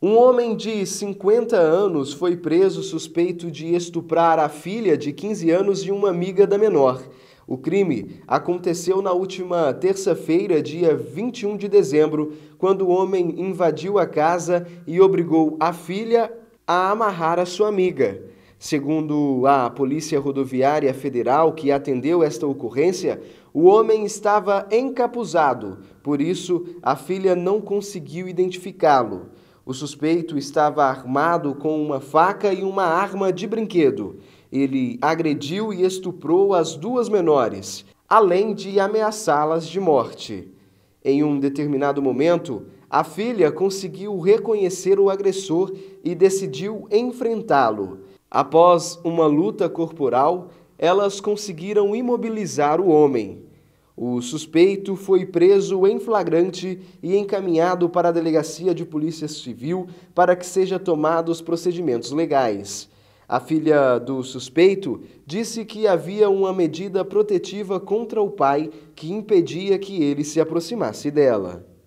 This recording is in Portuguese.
Um homem de 50 anos foi preso suspeito de estuprar a filha de 15 anos e uma amiga da menor. O crime aconteceu na última terça-feira, dia 21 de dezembro, quando o homem invadiu a casa e obrigou a filha a amarrar a sua amiga. Segundo a Polícia Rodoviária Federal, que atendeu esta ocorrência, o homem estava encapuzado, por isso a filha não conseguiu identificá-lo. O suspeito estava armado com uma faca e uma arma de brinquedo. Ele agrediu e estuprou as duas menores, além de ameaçá-las de morte. Em um determinado momento, a filha conseguiu reconhecer o agressor e decidiu enfrentá-lo. Após uma luta corporal, elas conseguiram imobilizar o homem. O suspeito foi preso em flagrante e encaminhado para a delegacia de polícia civil para que seja tomados procedimentos legais. A filha do suspeito disse que havia uma medida protetiva contra o pai que impedia que ele se aproximasse dela.